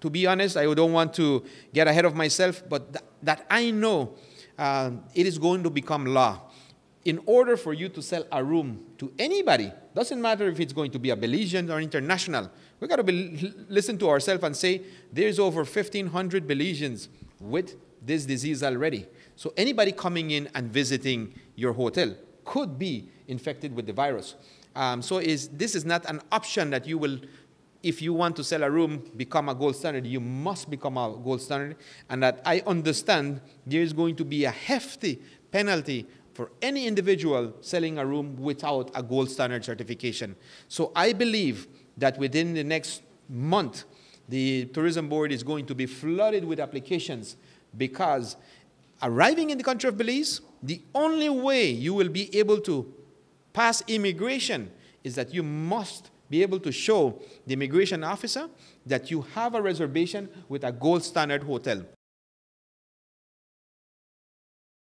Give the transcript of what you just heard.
To be honest, I don't want to get ahead of myself, but th- that I know uh, it is going to become law. In order for you to sell a room to anybody, doesn't matter if it's going to be a Belizean or international, we got to be- listen to ourselves and say there's over 1,500 Belizeans with this disease already. So anybody coming in and visiting your hotel could be infected with the virus. Um, so is, this is not an option that you will if you want to sell a room, become a gold standard. You must become a gold standard. And that I understand there is going to be a hefty penalty for any individual selling a room without a gold standard certification. So I believe that within the next month, the tourism board is going to be flooded with applications because arriving in the country of Belize, the only way you will be able to pass immigration is that you must be able to show the immigration officer that you have a reservation with a gold standard hotel.